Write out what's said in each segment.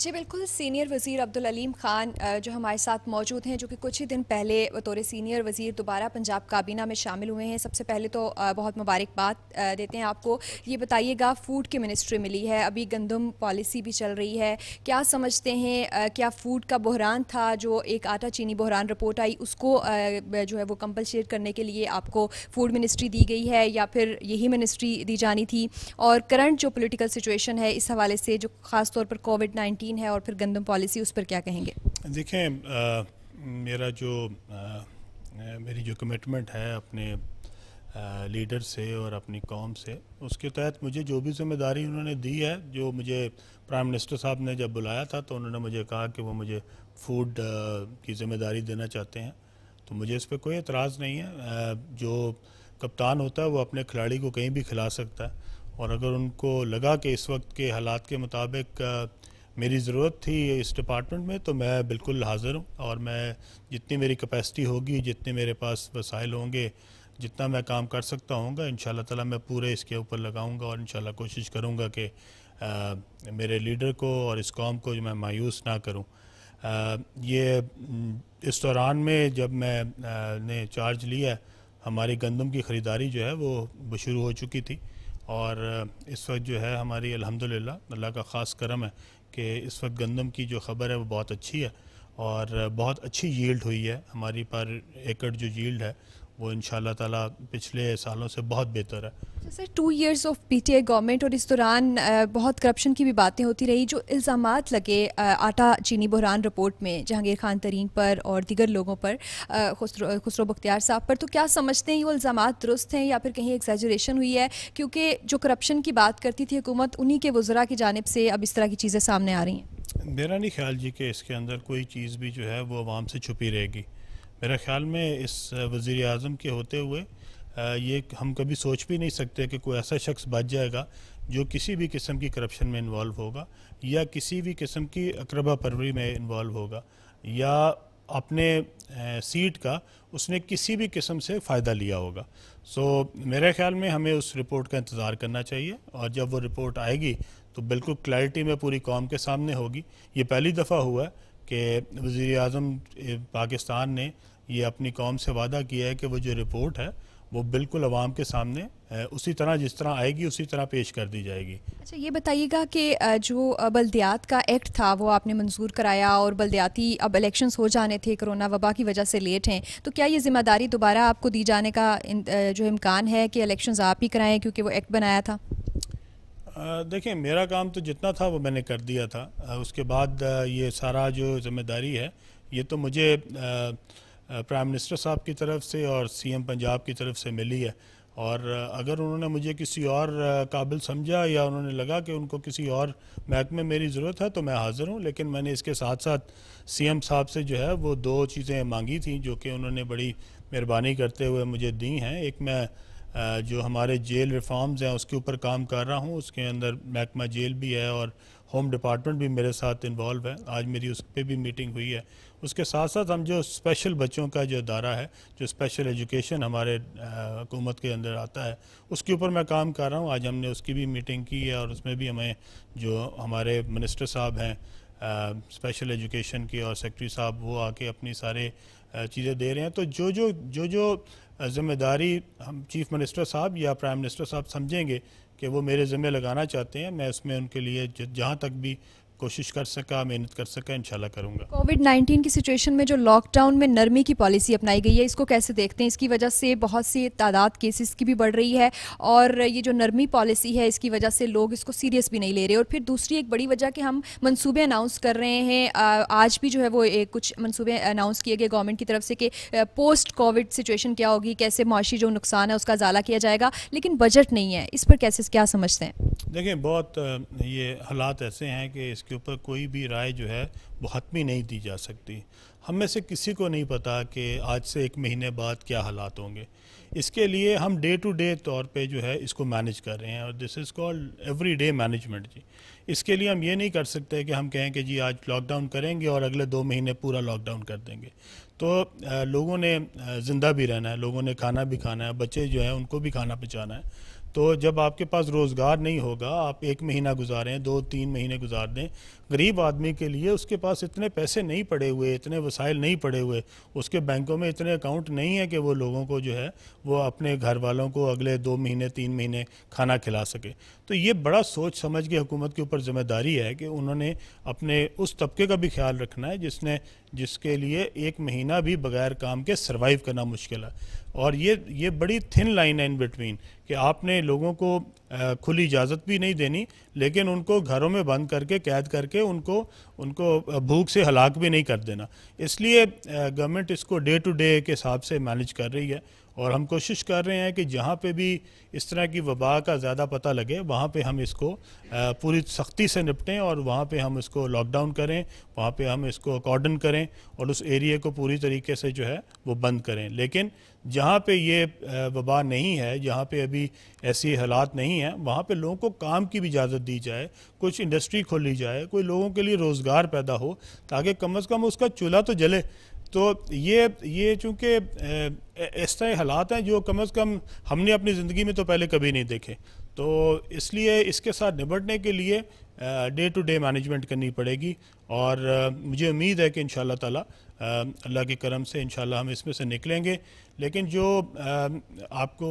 जी बिल्कुल सीनियर वज़ीर अब्दुल अलीम ख़ान जो हमारे साथ मौजूद हैं जो कि कुछ ही दिन पहले बतौर सीनियर वज़ीर दोबारा पंजाब काबीना में शामिल हुए हैं सबसे पहले तो बहुत मुबारकबाद देते हैं आपको ये बताइएगा फ़ूड की मिनिस्ट्री मिली है अभी गंदम पॉलिसी भी चल रही है क्या समझते हैं क्या फ़ूड का बहरान था जो एक आटा चीनी बहरान रिपोर्ट आई उसको जो है वो कंपलशेट करने के लिए आपको फ़ूड मिनिस्ट्री दी गई है या फिर यही मिनिस्ट्री दी जानी थी और करंट जो पोलिटिकल सिचुएशन है इस हवाले से जो ख़ासतौर पर कोविड नाइन्टीन 19 है और फिर गंदम पॉलिसी उस पर क्या कहेंगे देखें आ, मेरा जो आ, मेरी जो कमिटमेंट है अपने आ, लीडर से और अपनी कौम से उसके तहत मुझे जो भी जिम्मेदारी उन्होंने दी है जो मुझे प्राइम मिनिस्टर साहब ने जब बुलाया था तो उन्होंने मुझे कहा कि वो मुझे फूड की जिम्मेदारी देना चाहते हैं तो मुझे इस पर कोई एतराज़ नहीं है जो कप्तान होता है वो अपने खिलाड़ी को कहीं भी खिला सकता है और अगर उनको लगा कि इस वक्त के हालात के मुताबिक मेरी ज़रूरत थी इस डिपार्टमेंट में तो मैं बिल्कुल हाज़िर हूँ और मैं जितनी मेरी कैपेसिटी होगी जितने मेरे पास वसाइल होंगे जितना मैं काम कर सकता हूँ इन शाला मैं पूरे इसके ऊपर लगाऊँगा और इन कोशिश करूँगा कि मेरे लीडर को और इस कॉम को मैं मायूस ना करूँ ये इस दौरान में जब मैं आ, ने चार्ज लिया हमारी गंदम की ख़रीदारी जो है वो शुरू हो चुकी थी और इस वक्त जो है हमारी अल्हम्दुलिल्लाह अल्लाह का ख़ास करम है कि इस वक्त गंदम की जो खबर है वो बहुत अच्छी है और बहुत अच्छी यील्ड हुई है हमारी पर एकड़ जो यील्ड है वो इन ताला पिछले सालों से बहुत बेहतर है sir two years of PTA government और इस दौरान बहुत करप्शन की भी बातें होती रही जो इल्ज़ाम लगे आटा चीनी बहरान रिपोर्ट में जहांगीर खान तरीन पर और दीगर लोगों पर खुसरो बख्तियार साहब पर तो क्या समझते हैं ये इल्ज़ाम दुरुस्त हैं या फिर कहीं एग्जेजरेशन हुई है क्योंकि जो करप्शन की बात करती थी हुकूमत उन्हीं के वज़रा की जानब से अब इस तरह की चीज़ें सामने आ रही हैं मेरा नहीं ख्याल जी कि इसके अंदर कोई चीज़ भी जो है वो आवाम से छुपी रहेगी मेरे ख्याल में इस वज़ी अजम के होते हुए ये हम कभी सोच भी नहीं सकते कि कोई ऐसा शख्स बच जाएगा जो किसी भी किस्म की करप्शन में इन्वॉल्व होगा या किसी भी किस्म की अकरबा परवरी में इन्वॉल्व होगा या अपने सीट का उसने किसी भी किस्म से फ़ायदा लिया होगा सो so, मेरे ख्याल में हमें उस रिपोर्ट का इंतज़ार करना चाहिए और जब वो रिपोर्ट आएगी तो बिल्कुल क्लैरिटी में पूरी कौम के सामने होगी ये पहली दफ़ा हुआ है कि वज़ी अजम पाकिस्तान ने ये अपनी कौम से वादा किया है कि वो जो रिपोर्ट है वो बिल्कुल आवाम के सामने उसी तरह जिस तरह आएगी उसी तरह पेश कर दी जाएगी अच्छा ये बताइएगा कि जो बल्दियात का एक्ट था वो आपने मंजूर कराया और बल्दियाती अब इलेक्शंस हो जाने थे कोरोना वबा की वजह से लेट हैं तो क्या ये जिम्मेदारी दोबारा आपको दी जाने का जो इम्कान है कि इलेक्शंस आप ही कराएं क्योंकि वो एक्ट बनाया था देखिए मेरा काम तो जितना था वो मैंने कर दिया था आ, उसके बाद आ, ये सारा जो जिम्मेदारी है ये तो मुझे प्राइम मिनिस्टर साहब की तरफ से और सीएम पंजाब की तरफ से मिली है और अगर उन्होंने मुझे किसी और काबिल समझा या उन्होंने लगा कि उनको किसी और महकमे मेरी ज़रूरत है तो मैं हाज़िर हूँ लेकिन मैंने इसके साथ साथ सीएम साहब से जो है वो दो चीज़ें मांगी थी जो कि उन्होंने बड़ी मेहरबानी करते हुए मुझे दी हैं एक मैं जो हमारे जेल रिफॉर्म्स हैं उसके ऊपर काम कर रहा हूँ उसके अंदर महकमा जेल भी है और होम डिपार्टमेंट भी मेरे साथ इन्वॉल्व है आज मेरी उस पर भी मीटिंग हुई है उसके साथ साथ हम जो स्पेशल बच्चों का जो अदारा है जो स्पेशल एजुकेशन हमारे हुकूमत के अंदर आता है उसके ऊपर मैं काम कर रहा हूँ आज हमने उसकी भी मीटिंग की है और उसमें भी हमें जो हमारे मिनिस्टर साहब हैं स्पेशल एजुकेशन के और सेक्रेटरी साहब वो आके अपनी सारे चीज़ें दे रहे हैं तो जो जो जो जो जिम्मेदारी हम चीफ मिनिस्टर साहब या प्राइम मिनिस्टर साहब समझेंगे कि वो मेरे ज़िम्मे लगाना चाहते हैं मैं उसमें उनके लिए जहाँ तक भी कोशिश कर सका मेहनत कर सका इंशाल्लाह करूंगा कोविड 19 की सिचुएशन में जो लॉकडाउन में नरमी की पॉलिसी अपनाई गई है इसको कैसे देखते हैं इसकी वजह से बहुत सी तादाद केसेस की भी बढ़ रही है और ये जो नरमी पॉलिसी है इसकी वजह से लोग इसको सीरियस भी नहीं ले रहे और फिर दूसरी एक बड़ी वजह कि हम मनसूबे अनाउंस कर रहे हैं आज भी जो है वो कुछ मनसूबे अनाउंस किए गए गवर्नमेंट की तरफ से कि पोस्ट कोविड सिचुएशन क्या होगी कैसे मुआशी जो नुकसान है उसका अजाला किया जाएगा लेकिन बजट नहीं है इस पर कैसे क्या समझते हैं देखिए बहुत ये हालात ऐसे हैं कि इसके ऊपर कोई भी राय जो है वो हतमी नहीं दी जा सकती हम में से किसी को नहीं पता कि आज से एक महीने बाद क्या हालात होंगे इसके लिए हम डे टू डे तौर पे जो है इसको मैनेज कर रहे हैं और this is called everyday management ji इसके लिए हम ये नहीं कर सकते कि हम कहें कि जी आज लॉकडाउन करेंगे और अगले दो महीने पूरा लॉकडाउन कर देंगे तो लोगों ने ज़िंदा भी रहना है लोगों ने खाना भी खाना है बच्चे जो हैं उनको भी खाना पहुँचाना है तो जब आपके पास रोज़गार नहीं होगा आप एक महीना गुजारें दो तीन महीने गुजार दें गरीब आदमी के लिए उसके पास इतने पैसे नहीं पड़े हुए इतने वसाइल नहीं पड़े हुए उसके बैंकों में इतने अकाउंट नहीं है कि वो लोगों को जो है वो अपने घर वालों को अगले दो महीने तीन महीने खाना खिला सके तो ये बड़ा सोच समझ के हुकूमत के ऊपर ज़िम्मेदारी है कि उन्होंने अपने उस तबके का भी ख्याल रखना है जिसने जिसके लिए एक महीना भी बगैर काम के सर्वाइव करना मुश्किल है और ये ये बड़ी थिन लाइन है इन बिटवीन कि आपने लोगों को खुली इजाज़त भी नहीं देनी लेकिन उनको घरों में बंद करके कैद करके उनको उनको भूख से हलाक भी नहीं कर देना इसलिए गवर्नमेंट इसको डे टू डे के हिसाब से मैनेज कर रही है और हम कोशिश कर रहे हैं कि जहाँ पे भी इस तरह की वबा का ज़्यादा पता लगे वहाँ पे हम इसको पूरी सख्ती से निपटें और वहाँ पे हम इसको लॉकडाउन करें वहाँ पे हम इसको अकॉर्डन करें और उस एरिए को पूरी तरीके से जो है वो बंद करें लेकिन जहाँ पे ये वबा नहीं है जहाँ पे अभी ऐसी हालात नहीं हैं वहाँ पे लोगों को काम की भी इजाज़त दी जाए कुछ इंडस्ट्री खोली जाए कोई लोगों के लिए रोज़गार पैदा हो ताकि कम अज़ कम उसका चूल्हा तो जले तो ये ये चूँकि तरह हालात हैं जो कम अज़ कम हमने अपनी ज़िंदगी में तो पहले कभी नहीं देखे तो इसलिए इसके साथ निपटने के लिए डे टू डे मैनेजमेंट करनी पड़ेगी और मुझे उम्मीद है कि इन ताला अल्लाह के करम से इन हम इसमें से निकलेंगे लेकिन जो आपको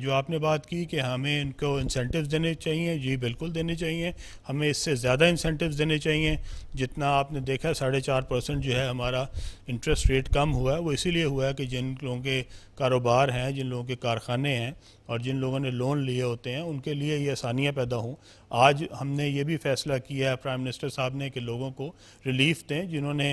जो आपने बात की कि हमें इनको इंसेंटिव देने चाहिए जी बिल्कुल देने चाहिए हमें इससे ज़्यादा इंसेंटिव देने चाहिए जितना आपने देखा साढ़े चार परसेंट जो है हमारा इंटरेस्ट रेट कम हुआ है वो इसीलिए हुआ है कि जिन लोगों के कारोबार हैं जिन लोगों के कारखाने हैं और जिन लोगों ने लोन लिए होते हैं उनके लिए ये आसानियाँ पैदा हों आज हमने ये भी फैसला किया है प्राइम मिनिस्टर साहब ने कि लोगों को रिलीफ दें जिन्होंने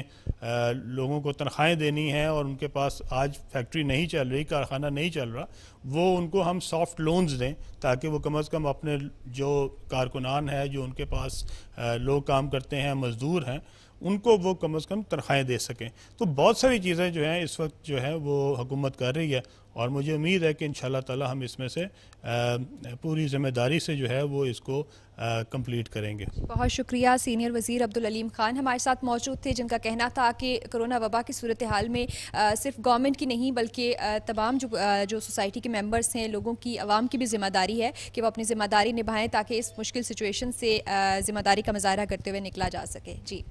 लोगों को तनख्वाहें देनी हैं और उनके पास आज फैक्ट्री नहीं चल रही कारखाना नहीं चल रहा वो उनको हम सॉफ्ट लोन्स दें ताकि वो कम अज़ कम अपने जो कारकुनान है जो उनके पास लोग काम करते हैं मज़दूर हैं उनको वो कम अज़ कम तनख्वाहें दे सकें तो बहुत सारी चीज़ें जो हैं इस वक्त जो है वो हुकूमत कर रही है और मुझे उम्मीद है कि इन ताला हम इसमें से पूरी ज़िम्मेदारी से जो है वो इसको कंप्लीट करेंगे बहुत शुक्रिया सीनियर वजीर अब्दुल अलीम खान हमारे साथ मौजूद थे जिनका कहना था कि कोरोना वबा की सूरत हाल में आ, सिर्फ गवर्नमेंट की नहीं बल्कि तमाम जो आ, जो सोसाइटी के मेंबर्स हैं लोगों की आवाम की भी जिम्मेदारी है कि वो अपनी जिम्मेदारी निभाएं ताकि इस मुश्किल सिचुएशन से जिम्मेदारी का मुजाहरा करते हुए निकला जा सके जी